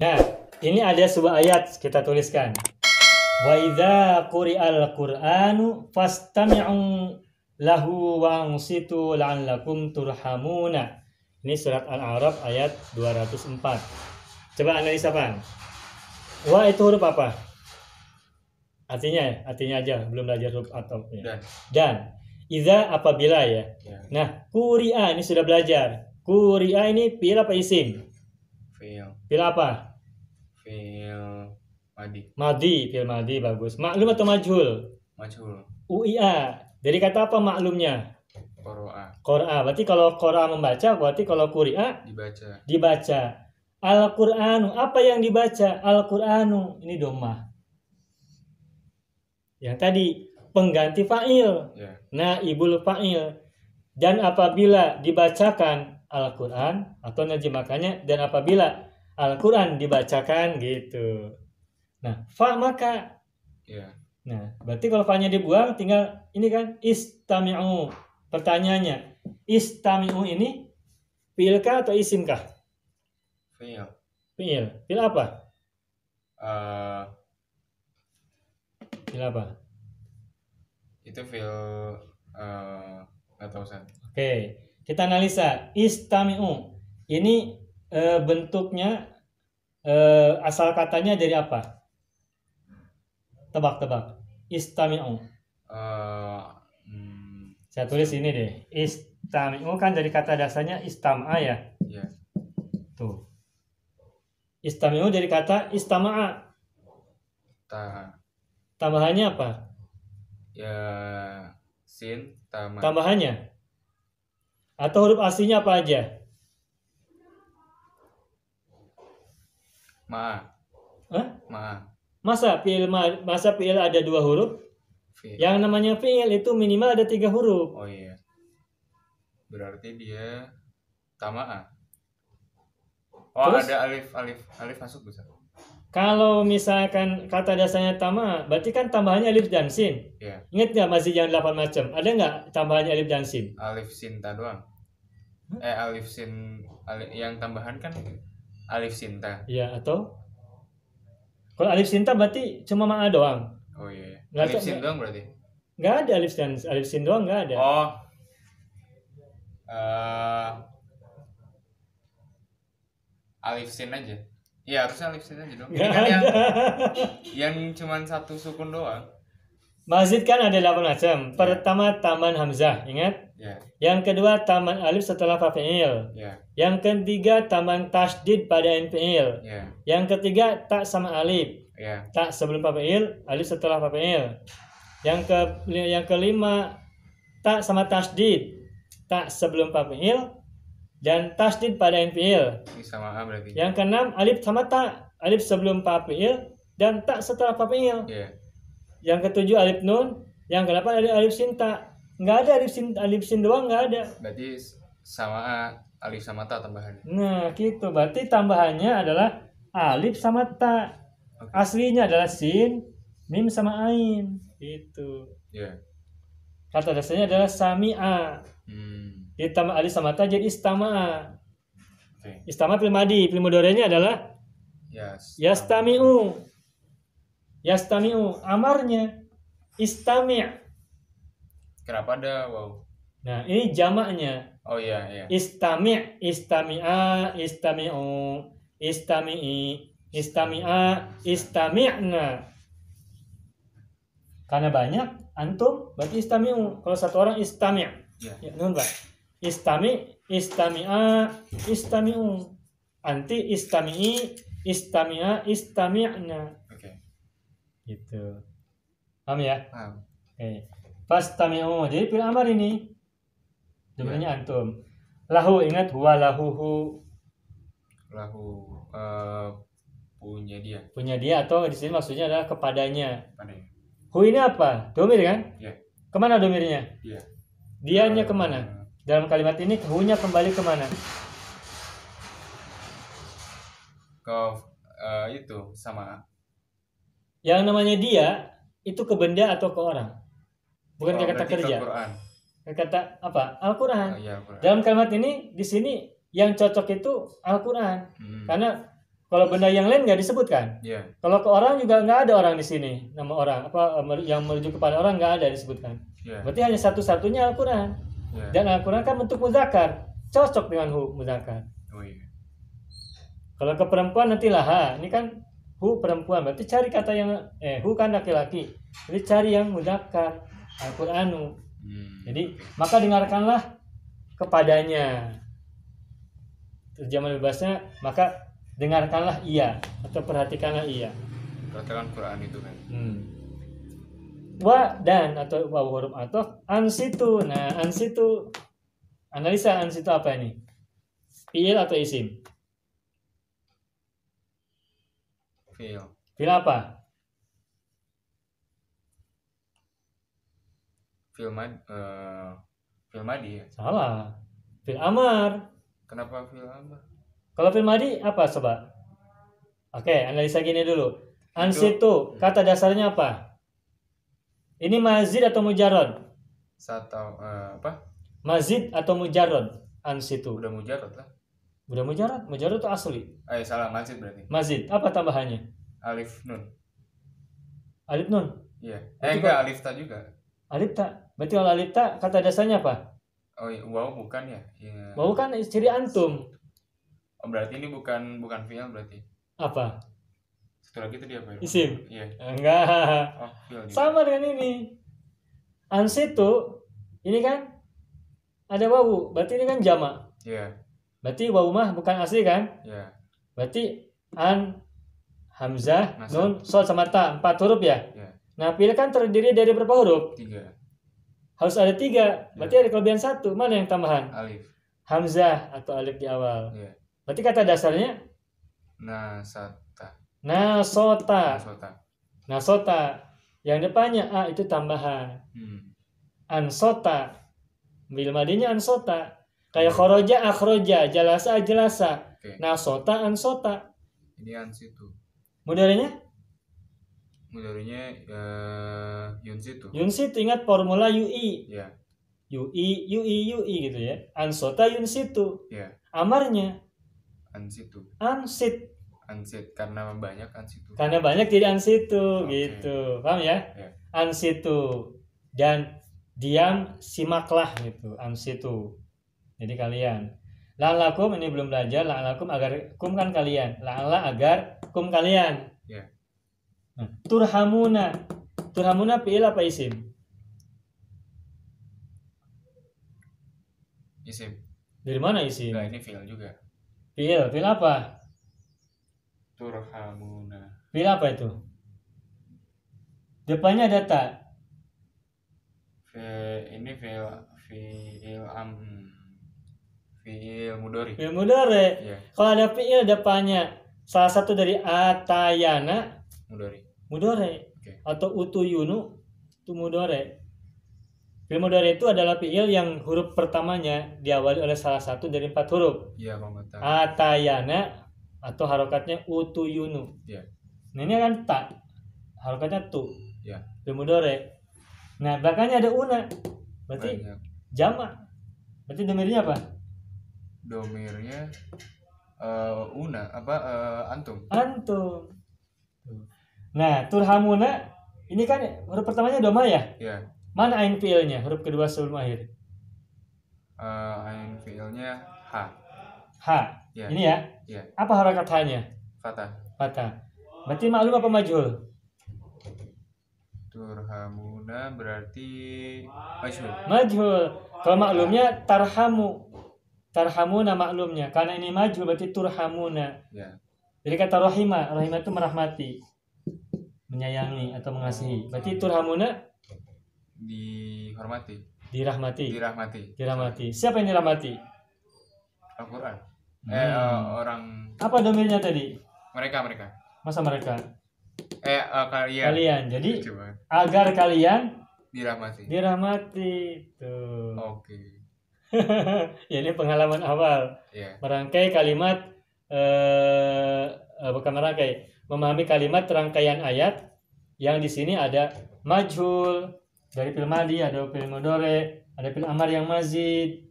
Nah, ini ada sebuah ayat kita tuliskan. Wa idza quri'al Qur'anu fastami'u lahu wa'ansitu la'allakum turhamuna. Ini surat Al-A'raf ayat 204. Coba analisa, Pan. Wa itu huruf apa? Artinya, artinya aja belum belajar huruf atau ya. Dan. idza apabila ya. ya. Nah, quri'a ini sudah belajar. Quri'a ini pilih apa isim? Pil. Pil apa? Fil Madi. Madi, fil Madi bagus. Maklum atau majhul? Majhul. UIA. Dari kata apa maklumnya? Qur'a. Qur'a. Berarti kalau Qur'a membaca, berarti kalau Qur'a dibaca. Dibaca. Al-Qur'anu, apa yang dibaca? Al-Qur'anu. Ini domah. Yang tadi pengganti fa'il. Yeah. Nah, ibul fa'il. Dan apabila dibacakan Al-Qur'an atau najimakannya dan apabila Al-Quran dibacakan gitu. Nah, fa maka. Yeah. Nah, berarti kalau fa-nya dibuang tinggal ini kan istami'u. Pertanyaannya, istami'u ini pilka atau isimkah? Fi'il. Fi'il. Fi'il apa? Uh, fi'il apa? Itu fi'il uh, eh, atau Oke, okay. kita analisa istami'u. Ini Eh, bentuknya e, asal katanya dari apa? Tebak-tebak. Istami'u. Uh, hmm. Saya tulis ini deh. Istami'u kan dari kata dasarnya istam'a ya. Yeah. Tuh. Istami'u dari kata istama'a. Ta. Tambahannya apa? Ya sin tama. Tambahannya. Atau huruf aslinya apa aja? Ma. Hah? Ma. Masa fiil ma, masa fiil ada dua huruf? Fiil. Yang namanya fiil itu minimal ada tiga huruf. Oh iya. Berarti dia tamaa. Oh Terus? ada alif alif alif masuk bisa. Kalau misalkan kata dasarnya tama, berarti kan tambahannya alif dan sin. Yeah. Ingat nggak masih yang delapan macam? Ada nggak tambahannya alif dan sin? Alif sin tadi doang. Huh? Eh alif sin alif, yang tambahan kan Alif Sinta. Iya, atau kalau Alif Sinta berarti cuma Ma'a doang. Oh iya. iya. Gak Alif Sinta doang berarti. Enggak ada Alif Sinta, Alif Sinta doang enggak ada. Oh. Uh, Alif Sinta aja. Iya, harusnya Alif Sinta aja dong. Ini kan yang yang cuman satu sukun doang. Masjid kan ada 8 macam. Ya. Pertama Taman Hamzah, ingat? Yeah. Yang kedua Taman Alif setelah Fathil. Yeah. Yang ketiga Taman Tasdid pada Fa'il. Yeah. Yang ketiga tak sama Alif. Yeah. Tak sebelum Fathil, Alif setelah Fathil. Yang ke yang kelima tak sama Tasdid. Tak sebelum Fathil dan tasdid pada Fa'il. Yang keenam alif sama tak. Alif sebelum Fathil dan tak setelah Fathil. Yeah yang ketujuh alif nun yang kedelapan alif alif sinta nggak ada alif sin alif sin doang nggak ada berarti sama alif sama ta tambahannya nah gitu berarti tambahannya adalah alif sama ta okay. aslinya adalah sin mim sama ain itu. yeah. kata dasarnya adalah samia hmm. ditambah alif sama ta jadi istama okay. istama primadi primodorenya adalah yes. yastamiu Yastami'u amarnya istami'. Kenapa ada wow? Nah, ini jamaknya. Oh iya, iya. Istami', istami'a, istami'u, istami'i, istami'a, istami'na. Karena banyak antum berarti istami'u. Kalau satu orang istami'. Iya. Ya. ya nun, Pak. Istami', istami'a, istami'u. Anti istami'i, istami'a, istami'na Gitu. Paham ya? Paham. Oke. Okay. Fastami'u. Jadi fil amar ini sebenarnya yeah. antum. Lahu ingat huwa lahuhu. Lahu uh, punya dia. Punya dia atau di sini maksudnya adalah kepadanya. Kepadanya. Hu ini apa? Domir kan? Iya. Kemana domirnya? Iya. Yeah. Dianya kemana? Dalam kalimat ini hu nya kembali kemana? Ke uh, itu sama yang namanya dia itu ke benda atau ke orang. Bukan oh, kata kerja. Ke kata apa? Al-Qur'an. Oh, ya, Al Dalam kalimat ini di sini yang cocok itu Al-Qur'an. Hmm. Karena kalau benda yang lain nggak disebutkan. Yeah. Kalau ke orang juga nggak ada orang di sini nama orang apa eh, yang merujuk kepada orang nggak ada disebutkan. Yeah. Berarti hanya satu-satunya Al-Quran. Yeah. Dan Al-Quran kan bentuk muzakar, cocok dengan hu muzakar. Oh, yeah. Kalau ke perempuan nanti laha, ini kan hu perempuan berarti cari kata yang eh hu kan laki-laki jadi cari yang mudakar Al-Quranu hmm. jadi maka dengarkanlah kepadanya terjemahan bebasnya maka dengarkanlah ia atau perhatikanlah ia perhatikan Quran itu kan hmm. wa dan atau wa huruf atau ansitu nah ansitu analisa ansitu apa ini fiil atau isim Feel. Feel apa? Feel mad, uh, eh, feel madi. Ya? Salah. Feel amar. Kenapa feel amar? Kalau feel madi apa sobat? Oke, analisa gini dulu. Ansitu, kata dasarnya apa? Ini mazid atau mujarod? Atau uh, apa? Mazid atau mujarod? Ansitu. Udah mujarod lah. Udah mujarad, mujarad itu asli. Eh salah masjid berarti. Masjid. Apa tambahannya? Alif nun. Alif nun. Iya. Eh berarti enggak alif ta juga. Alif ta. Berarti kalau alif ta kata dasarnya apa? Oh iya, wow bukan ya. Iya. Wow kan ciri antum. Oh, berarti ini bukan bukan fi'il berarti. Apa? Satu lagi tadi apa ya? Isim. Iya. Enggak. Oh, Sama dengan ini. Ansitu itu ini kan ada wawu, berarti ini kan jama. Iya. Yeah Berarti wau mah bukan asli kan? Ya. Berarti an hamzah, Nasab. nun, sol sama empat huruf ya? ya. Nah, pilih kan terdiri dari berapa huruf? Tiga. Harus ada tiga. Ya. Berarti ada kelebihan satu. Mana yang tambahan? Alif. Hamzah atau alif di awal. Ya. Berarti kata dasarnya? Nasata. Nasota. Nasota. Nasota. Yang depannya a itu tambahan. Hmm. Ansota. Bil madinya ansota Kayak iya. khoroja akhroja, jelasa, jelasa. Okay. Nasota ansota. Ini ansitu. Mudarinya? Mudarinya uh, ya, yunsitu. Yunsitu ingat formula iya. UI. Ya. u UI, UI, UI gitu ya. Ansota yunsitu. Ya. Amarnya? Amarnya? Ansitu. Ansit. Ansit karena banyak ansitu. Karena banyak jadi ansitu okay. gitu. Paham ya? An iya. Ansitu dan diam simaklah gitu ansitu jadi kalian. La'alakum ini belum belajar. La'alakum agar kum kan kalian. La'ala agar kum kalian. Ya. Nah, turhamuna. Turhamuna pil apa isim? Isim. Dari mana isim? Nah, ini fi'il juga. Fi'il, fi'il apa? Turhamuna. Fi'il apa itu? Depannya ada tak? ini fi'il fi'il am Fiil mudore. Fiil mudore. Yeah. Kalau ada fiil depannya salah satu dari atayana mudore. Mudore. Okay. Atau utuyunu itu mudore. Fiil mudore itu adalah fiil yang huruf pertamanya diawali oleh salah satu dari empat huruf. Iya, kalau Atayana atau harokatnya utuyunu. Iya. Nah, ini kan tak harokatnya tu. Iya. Fiil mudore. Nah, belakangnya ada una. Berarti Banyak. jama. Berarti demirnya apa? domirnya uh, una apa uh, antum antum nah turhamuna ini kan huruf pertamanya doma ya yeah. mana ain fiilnya huruf kedua sebelum akhir uh, ain fiilnya h h yeah. ini ya yeah. apa harakat hanya fatah fatah berarti maklum apa majul turhamuna berarti majul majul kalau maklumnya tarhamu Tarhamuna maklumnya karena ini maju berarti turhamuna. Ya. Jadi kata rahima, rahima itu merahmati, menyayangi atau mengasihi. Berarti turhamuna dihormati. Dirahmati. Dirahmati. Dirahmati. Siapa yang dirahmati? Al-Qur'an. Hmm. Eh uh, orang Apa domainnya tadi? Mereka, mereka. Masa mereka? Eh uh, kalian. Kalian. Jadi Coba. agar kalian dirahmati. Dirahmati. Tuh. Oke. Okay ini pengalaman awal. Yeah. Merangkai kalimat eh, eh, bukan merangkai, memahami kalimat rangkaian ayat yang di sini ada majhul dari fil madi, ada fil mudore, ada fil amar yang mazid,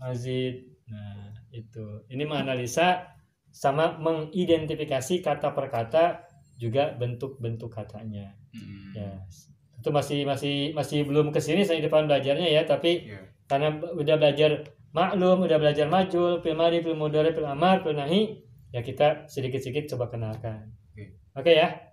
mazid. Nah, itu. Ini menganalisa sama mengidentifikasi kata per kata juga bentuk-bentuk katanya. Hmm. Ya. Itu masih masih masih belum kesini sini saya depan belajarnya ya, tapi yeah karena udah belajar maklum udah belajar majul fil madi fil mudhari fil amar fil nahi ya kita sedikit-sedikit coba kenalkan oke okay. okay, ya